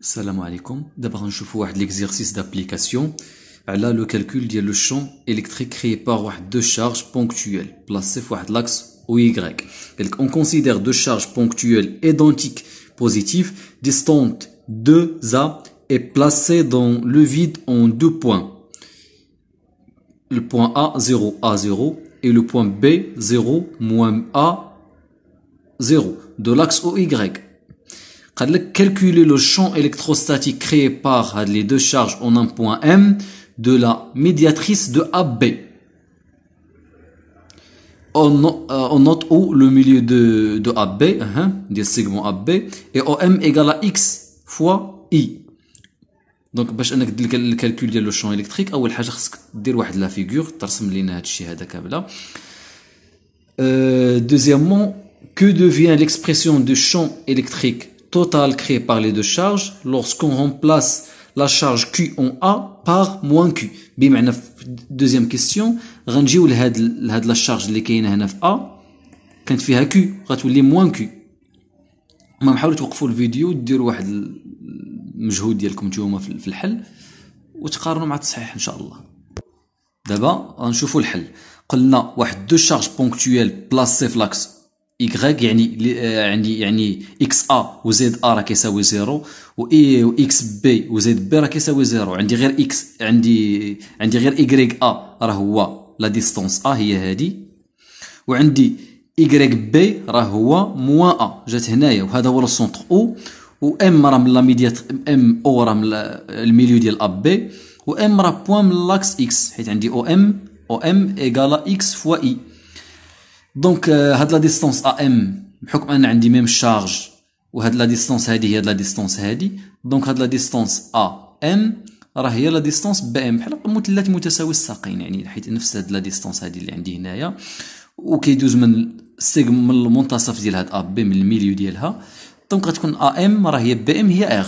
Salam alaikum. D'abord, je va l'exercice d'application. Là, le calcul du le champ électrique créé par deux charges ponctuelles placées sur l'axe OY. On considère deux charges ponctuelles identiques positives distantes de A et placées dans le vide en deux points. Le point A, 0, A0, et le point B, 0, moins A0, de l'axe OY calculer le champ électrostatique créé par les deux charges en un point M de la médiatrice de AB. Euh, on note O le milieu de, AB, hein, hein, des segments AB, et OM égale à X fois I. Donc, باش انك دير champ électrique, لو شون الكتريك اول حاجه خصك euh, que devient l'expression du champ électrique Total créé par les deux charges lorsqu'on remplace la charge Q en A par moins Q. Deuxième question, Ranji ou la charge qui qui we have en A كانت فيها Q غتولي moins Q. ما نحاولوا توقفوا الفيديو ديروا et المجهود ديالكم نتوما في الحل وتقارنوا مع التصحيح ان شاء الله. دابا غنشوفوا الحل. قلنا واحد deux charges ponctuelles placées في لاكس y يعني عندي آه، يعني اكس ا وزد ا راه كيساوي زيرو و اي اكس بي وزد بي راه كيساوي زيرو عندي غير اكس عندي عندي غير ايكغيك ا راه هو لا ديستونس ا هي هادي وعندي ايكغيك بي راه هو موا ا جات هنايا وهذا هو لو سونتر او و ام راه من لا ميديات ام او راه من الميليو ديال ا بي و ام راه بوان من لاكس اكس حيت عندي او ام او ام ايكالا اكس فوا اي دونك هاد لا ديستونس ا ام بحكم ان عندي ميم شارج وهاد لا ديستونس هادي هي لا ديستونس هادي دونك هاد لا ديستونس ا ام راه هي لا ديستونس ب ام بحال مثلث متساوي الساقين يعني حيت نفس هاد لا ديستونس هادي اللي عندي هنايا وكيدوز من السيغ من المنتصف ديال هاد ا بي من الميليو ديالها دونك غتكون ا ام راه هي ب ام هي ار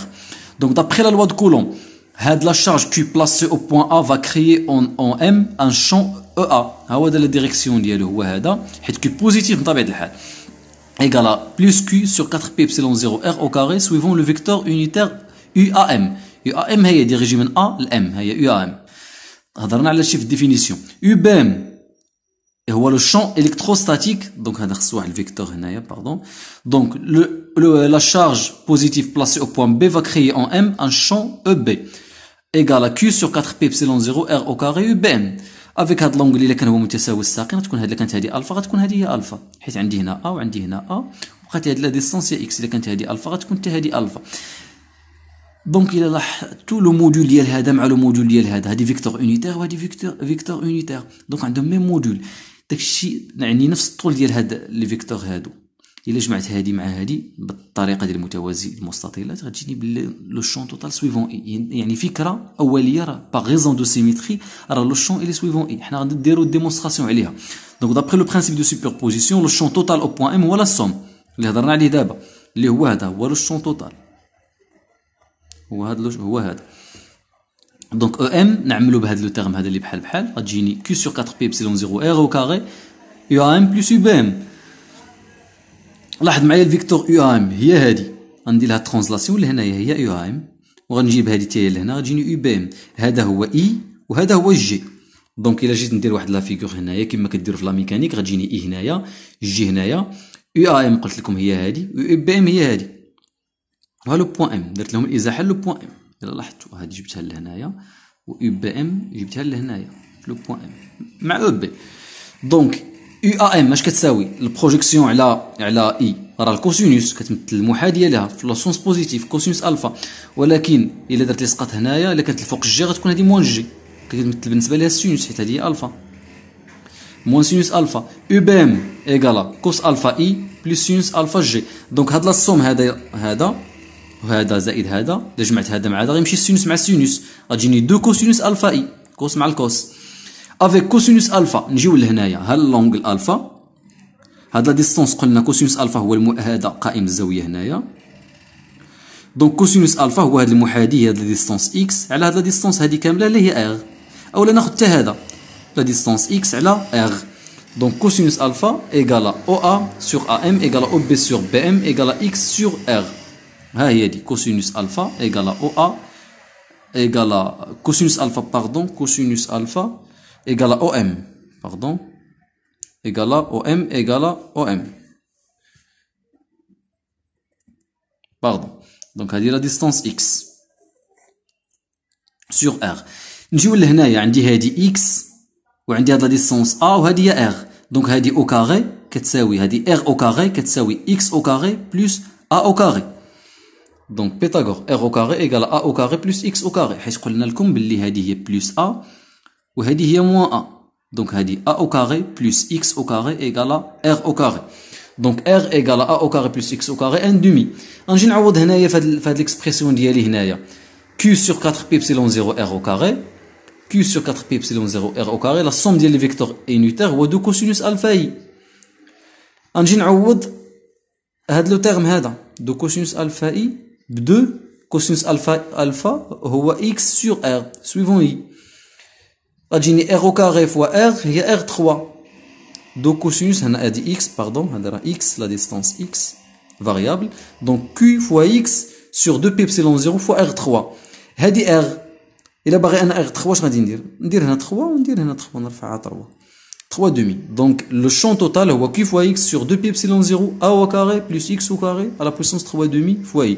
دونك دابخي لا لوا دو كولوم la charge Q placée au point A va créer en, en M un champ EA. Ah de la direction ديالو هو هذا positive Q positif Égal à plus Q sur 4 p epsilon 0 R au carré suivant le vecteur unitaire UAM. UAM est dirigé en A ل M هي UAM. هضرنا على شيف définition. UBM et le champ électrostatique, donc le vecteur pardon. Donc le, le, la charge positive placée au point B va créer en M un champ EB égal à Q sur 4P epsilon 0 R au carré UBM. Avec هذا لونغ اللي كان هو متساوي الساقين تكون هذه اللي كانت هذه الفا غتكون هذه هي الفا حيت عندي هنا ا وعندي هنا ا وبقات هذه لا ديستانس هي اكس اللي كانت هذه الفا غتكون حتى هذه الفا دونك الا لاحظتوا لو موديول ديال هذا مع لو موديول ديال هذا هذه فيكتور اونيتير وهذه فيكتور فيكتور اونيتير دونك عندهم ميم موديول داكشي يعني نفس الطول ديال هاد لي فيكتور هادو الا جمعت هادي مع هادي بالطريقه ديال المتوازي المستطيلات غتجيني بلي لو شون توتال سويفون اي يعني, يعني فكره اوليه راه باغ غيزون دو سيميتري راه لو شون الي سويفون اي حنا غادي نديرو ديمونستراسيون عليها دونك دابري لو برينسيپ دو سوبربوزيسيون لو شون توتال او بوان ام هو لا سوم اللي هضرنا عليه دابا اللي هو هذا هو لو شون توتال هو هذا هو هذا دونك او ام نعملو بهاد لو تيرم هذا اللي بحال بحال غتجيني كيو سور 4 بي بسيلون 0 ار او كاري يو ام بلس يو بي ام لاحظ معايا الفيكتور يو ام هي هادي غندير لها ترونزلاسيون لهنايا هي يو ام وغنجيب هادي تاهي هي لهنا غتجيني يو بي ام هذا هو اي e وهذا هو جي دونك الا جيت ندير واحد لا فيغور هنايا كما كديروا في لا ميكانيك غتجيني اي e هنايا جي هنايا يو ام قلت لكم هي هادي يو بي ام هي هادي ها لو بوان ام درت لهم الازاحه لو بوان ام الا لاحظتوا هذه جبتها لهنايا و او بي ام جبتها لهنايا لو بوان ام مع او بي دونك يو ا ام اش كتساوي البروجيكسيون على على اي راه الكوسينوس كتمثل المحاديه لها في لو سونس بوزيتيف كوسينوس الفا ولكن الا درت لصقات هنايا الا كانت الفوق جي غتكون هذه موان جي كتمثل بالنسبه لها السينوس حيت هذه الفا موان سينوس الفا او بي ام ايكالا كوس الفا اي بلس سينوس الفا جي دونك هاد لا سوم هذا هذا وهذا زائد هذا اذا جمعت هذا مع هذا غيمشي السينوس مع السينوس غتجيني دو كوسينوس الفا اي كوس مع الكوس افيك كوسينوس الفا نجيو لهنايا ها اللونغ الفا هاد لا ديستونس قلنا كوسينوس الفا هو المو... هذا قائم الزاويه هنايا دونك كوسينوس الفا هو هاد المحادي هاد لا ديستونس اكس على هاد لا ديستونس هادي كامله اللي هي اغ اولا ناخذ حتى هذا لا ديستونس اكس على دونك كوسينوس الفا alpha او ا سور ا ام égale او بي سور بي ام à اكس سور اغ هي hein, دي cosinus alpha égale à OA cosinus alpha pardon cosinus alpha OM pardon OM OM pardon donc هذه la distance x sur r نجيو لهنايا عندي هذه x وعندي لا distance a وهذه r دونك هذه r x a donc Pythagore, r au carré égale à a au carré plus x au carré. a a. Donc a au carré plus x au carré égale à r au carré. Donc r égale à a au carré plus x au carré, n demi. l'expression de q sur 4 epsilon 0 r au carré. Q sur 4 epsilon 0 r au carré, la somme des vecteurs est de cosinus alpha i. le terme de cosinus alpha i. 2 cosinus alpha alpha هو x sur r suivant i r au carré fois r a r 3 donc cosinus x pardon x la distance x variable donc q fois x sur 2 p epsilon 0 fois r 3 hadi r il باغي انا r 3 on 3 هنا 3 نرفعها 3 3 demi. Donc le champ total c'est q fois x sur 2 pi epsilon 0 a au carré plus x au carré à la puissance 3 demi fois i.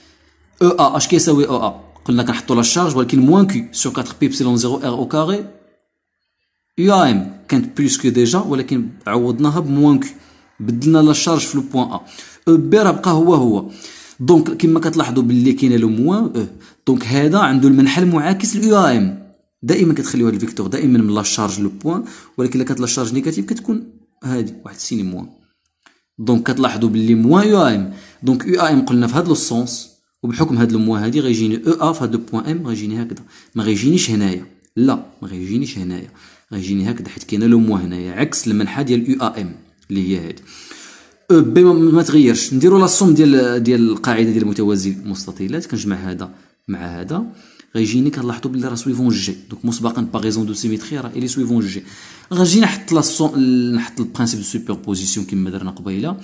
ا اش كيساوي ا قلنا كنحطوا لا شارج ولكن موان كي سور 4 بي ايبسيلون 0 ار او كاري يو ام كانت بلوس كو ديجا ولكن عوضناها بموان كي بدلنا لا شارج في لو بوان ا او بي راه بقى هو هو دونك كما كتلاحظوا باللي كاينه لو موان او دونك هذا عنده المنحى المعاكس ليو ام دائما كتخليو هاد الفيكتور دائما من لا شارج لو بوان ولكن الا كانت لا شارج نيجاتيف كتكون هادي واحد السيني موان دونك كتلاحظوا باللي موان يو ام دونك يو ام قلنا في هاد لو سونس وبحكم هاد الموان هادي غيجيني او ا فهاد لو بوان ام غيجيني هكذا ما غيجينيش هنايا لا ما غيجينيش هنايا غيجيني هكذا حيت كاينه لو هنايا عكس المنحه ديال او ا ام اللي هي هادي e او بي ما تغيرش نديرو لا سوم ديال ديال القاعده ديال متوازي المستطيلات كنجمع هذا مع هذا غيجيني كنلاحظوا بلي راه سويفون جي دونك مسبقا باغيزون دو سيميتري راه الي سويفون جي غنجي نحط لا نحط البرانسيپ دو سوبر بوزيسيون كما درنا قبيله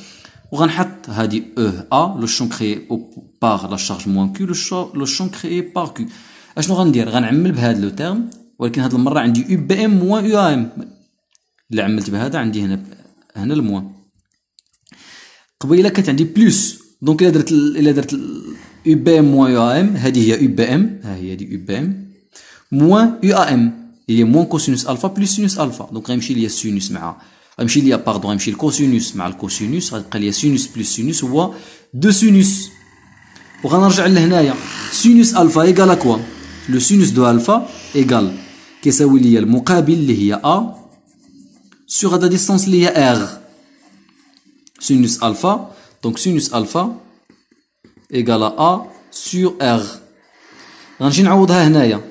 وغنحط هادي او ا لو شون كريي بار لا شارج موان كيو لو شون كريي بار كيو اشنو غندير غنعمل بهذا لو تيرم ولكن هاد المره عندي او بي ام موان او ام اللي عملت بهذا عندي هنا هنا الموان قبيله كانت عندي بلوس دونك الا درت الا درت او بي ام موان او ام هذه هي او بي ام ها هي هذه او بي ام موان او ام هي موان كوسينوس الفا بلوس سينوس الفا دونك غيمشي ليا السينوس مع غيمشي ليا باردون غيمشي الكوسينوس مع الكوسينوس غتبقى ليا سينوس بلس سينوس هو دو سينوس وغنرجع لهنايا سينوس الفا ايكال اكوا لو سينوس دو الفا ايكال كيساوي ليا المقابل اللي هي ا سوغ هاد ديستونس اللي هي ار سينوس الفا دونك سينوس الفا ايكال ا سوغ ار غنجي نعوضها هنايا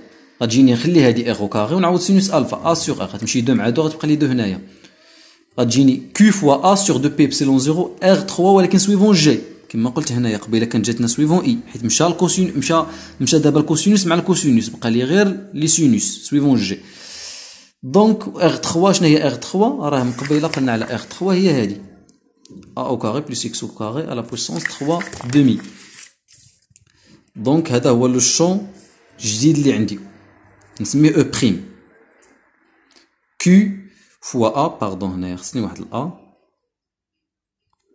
غتجيني نخلي هادي ار كاري ونعوض سينوس الفا ا سوغ ار غتمشي دو مع دو غتبقى لي دو هنايا A djini Q fois A sur 2P epsilon 0, R3 ou avec suivant G. Qui m'a dit qu'il y a un suivant I. Il y a un double cosinus, mais le cosinus. Il y a un sinus suivant G. Donc, R3, je n'ai pas R3. Il y a un R3 qui est A au carré plus X au carré à la puissance 3,5. Donc, il y a champ. Je dis de l'indic. On se met E'. Q fois A, pardon, c'est A.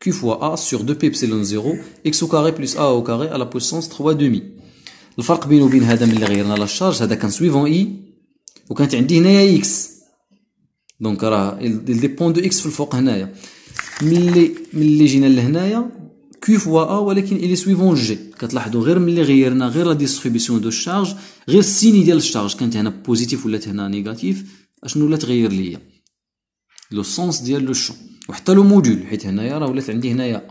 Q fois A sur 2P 0, X au carré plus A au carré à la puissance 3 demi. Le bin la charge, suivant I, ou quand X. Donc il dépend de X le Q fois A, il suivant G. Quand la distribution de charge, le signe de charge, quand il y a positif ou négatif, liya. لو سونس ديال لو شون وحتى لو موديل حيت هنايا راه ولات عندي هنايا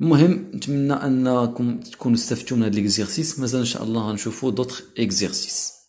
المهم نتمنى انكم تكونوا استفدتوا من هذا ليكزيرسيس مازال ان شاء الله غنشوفوا دوطخ اكزيرسيس